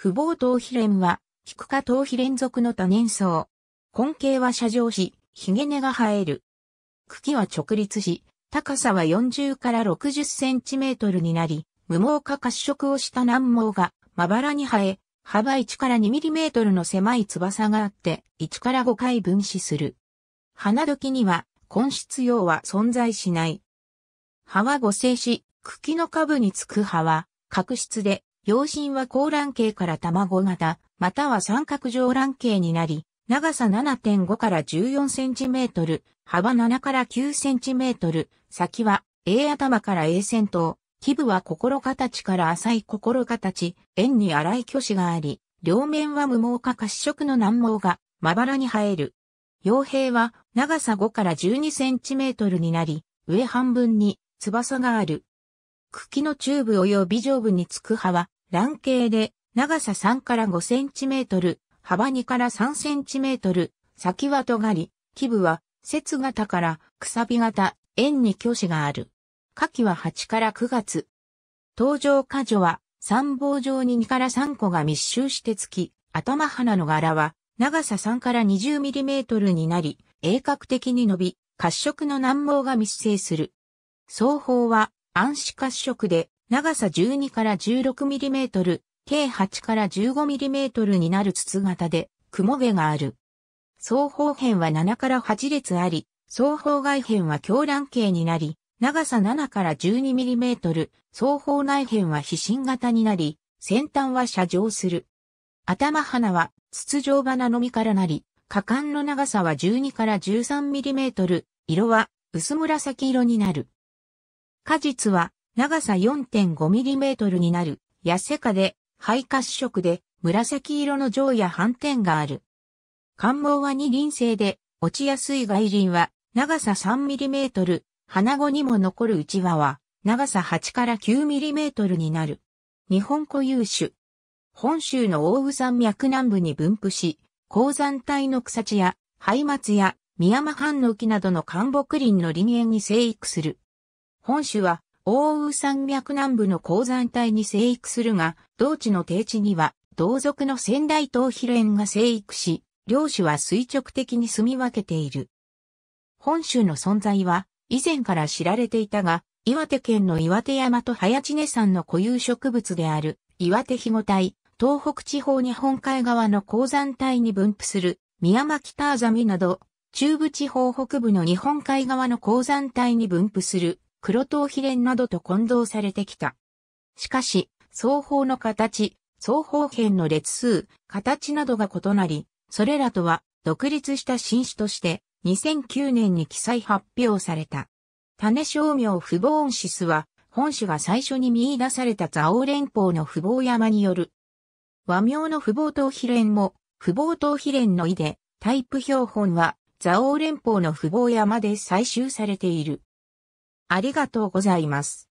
不暴頭皮連は、低下科皮連続の多年草。根茎は斜状し、髭根が生える。茎は直立し、高さは40から60センチメートルになり、無毛化褐色をした難毛がまばらに生え、幅1から2ミリメートルの狭い翼があって、1から5回分子する。花時には、根質葉は存在しない。葉は互生し、茎の下部につく葉は、角質で、養親は高卵形から卵型、または三角状卵形になり、長さ7.5から14センチメートル、幅7から9センチメートル、先は A 頭から A 先頭、基部は心形から浅い心形、円に荒い虚子があり、両面は無毛か褐色の軟毛がまばらに生える。傭兵は長さ5から12センチメートルになり、上半分に翼がある。茎の中部及び上部につく葉は卵形で長さ3から5センチメートル、幅2から3センチメートル、先は尖り、基部は節型からくさび型、円に虚子がある。下記は8から9月。登場果樹は三棒状に2から3個が密集してつき、頭花の柄は長さ3から20ミリメートルになり、鋭角的に伸び、褐色の軟毛が密生する。双方は暗視褐色で長さ12から 16mm、計8から 15mm になる筒型で、雲毛がある。双方辺は7から8列あり、双方外辺は狂乱形になり、長さ7から 12mm、双方内辺は飛信型になり、先端は射状する。頭花は筒状花のみからなり、果敢の長さは12から 13mm、色は薄紫色になる。果実は長さ 4.5mm になる、痩せ化で、肺褐色で、紫色の上や斑点がある。寒毛は二輪性で、落ちやすい外輪は、長さ 3mm、鼻子にも残る内輪は、長さ8から 9mm になる。日本固有種。本州の大宇山脈南部に分布し、高山帯の草地や、灰松や、宮間藩の木などの寒木林の林園に生育する。本州は奥羽山脈南部の鉱山帯に生育するが、同地の低地には、同族の仙台東比蓮が生育し、両種は垂直的に住み分けている。本州の存在は、以前から知られていたが、岩手県の岩手山と早知根山の固有植物である、岩手肥後帯、東北地方日本海側の鉱山帯に分布する、宮巻北アザミなど、中部地方北部の日本海側の鉱山帯に分布する、黒頭秘連などと混同されてきた。しかし、双方の形、双方辺の列数、形などが異なり、それらとは独立した新種として2009年に記載発表された。種商名不ボーンシスは、本種が最初に見出された蔵王連邦の不ボ山による。和名の不ボ頭皮連も、不ボ頭皮連の意で、タイプ標本は、蔵王連邦の不ボ山で採集されている。ありがとうございます。